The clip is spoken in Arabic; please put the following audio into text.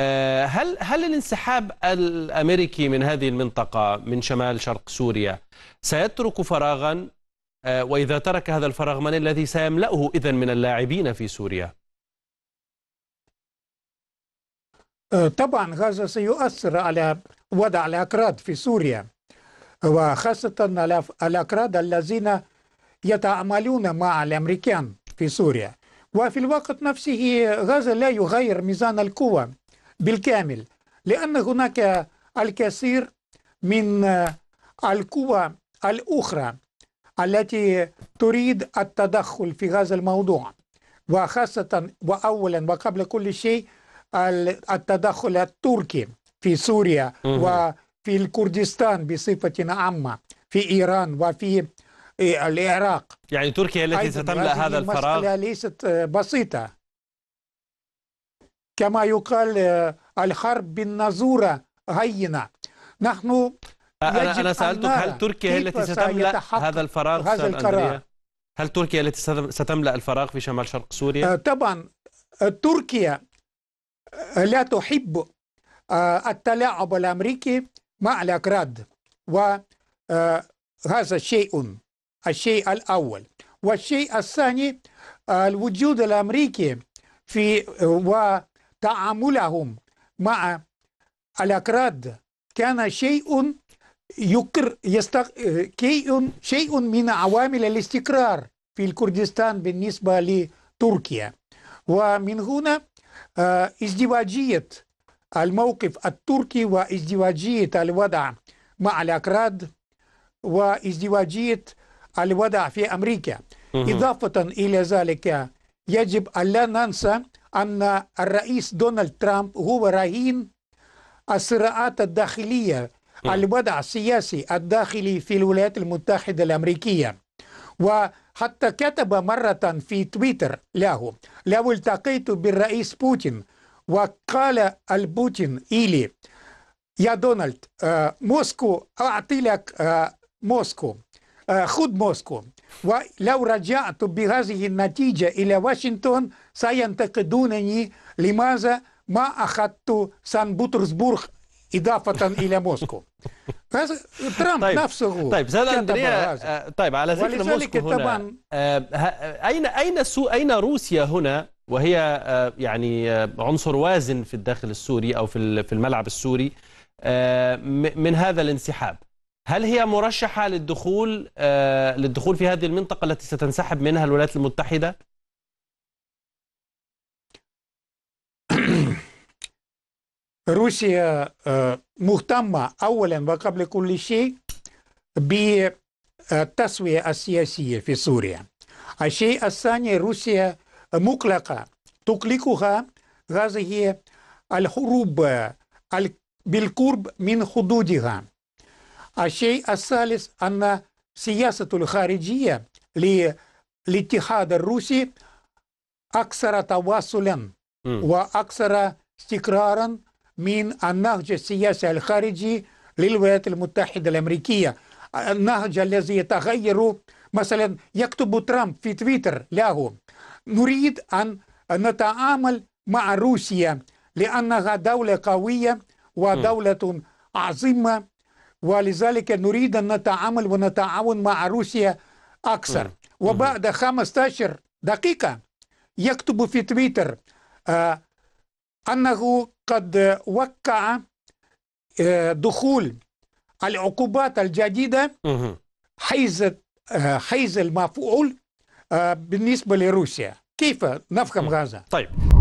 آه، هل هل الانسحاب الامريكي من هذه المنطقه من شمال شرق سوريا سيترك فراغا آه، واذا ترك هذا الفراغ من الذي سيملاه اذا من اللاعبين في سوريا؟ آه، طبعا هذا سيؤثر على وضع الاكراد في سوريا وخاصه الاكراد الذين يتعاملون مع الامريكان في سوريا وفي الوقت نفسه غزة لا يغير ميزان القوى بالكامل لأن هناك الكثير من آه، القوى الأخرى التي تريد التدخل في هذا الموضوع وخاصة وأولا وقبل كل شيء التدخل التركي في سوريا وفي الكردستان بصفة عامة في إيران وفي آه، العراق يعني تركيا التي ستملأ هذا الفراغ ليست آه، بسيطة كما يقال آه، الحرب بالنزورة هينة نحن أنا, أنا سألتك هل تركيا هي التي ستملأ هذا الفراغ هذا القرار هل تركيا التي ستملأ الفراغ في شمال شرق سوريا؟ آه، طبعا آه، تركيا لا تحب التلاعب الأمريكي مع الأكراد وهذا شيء الشيء الأول والشيء الثاني الوجود الأمريكي في و تعاملهم مع الأكراد كان شيء يكر يستق... كي... شيء من عوامل الاستقرار في الكردستان بالنسبة لتركيا ومن هنا آه، ازدواجية الموقف التركي وازدواجية الوضع مع الأكراد وازدواجية الوضع في أمريكا إضافة إلى ذلك يجب أن لا ننسى أن الرئيس دونالد ترامب هو رهين الصراعات الداخلية الوضع السياسي الداخلي في الولايات المتحدة الأمريكية وحتى كتب مرة في تويتر له لو التقيت بالرئيس بوتين وقال البوتين إلي يا دونالد آه، موسكو أعطي لك آه، موسكو آه، خذ موسكو ولو رجعت بهذه النتيجة إلى واشنطن سينتقدونني لماذا ما أخذت سان بطرسبورغ إضافة إلى موسكو ترامب طيب. نفسه طيب سيد أندريا آه، طيب على ذكر موسكو هنا طبعا آه، أين أين سو أين روسيا هنا وهي يعني عنصر وازن في الداخل السوري أو في الملعب السوري من هذا الانسحاب هل هي مرشحة للدخول آه، للدخول في هذه المنطقة التي ستنسحب منها الولايات المتحدة؟ روسيا آه، مهتمة أولا وقبل كل شيء بالتسوية السياسية في سوريا الشيء الثاني روسيا مقلقة تقلقها هذه الحروب آه، بالقرب من حدودها الشيء الثالث أن سياسة الخارجية للاتحاد الروسي أكثر تواصلا وأكثر استقرارا من النهج السياسي الخارجي للولايات المتحدة الأمريكية النهج الذي يتغير مثلا يكتب ترامب في تويتر له نريد أن نتعامل مع روسيا لأنها دولة قوية ودولة عظيمة ولذلك نريد أن نتعامل ونتعاون مع روسيا أكثر وبعد 15 دقيقة يكتب في تويتر آه، أنه قد وقع آه، دخول العقوبات الجديدة حيز آه، حيز المفعول بالنسبة لروسيا كيف نفهم هذا؟ طيب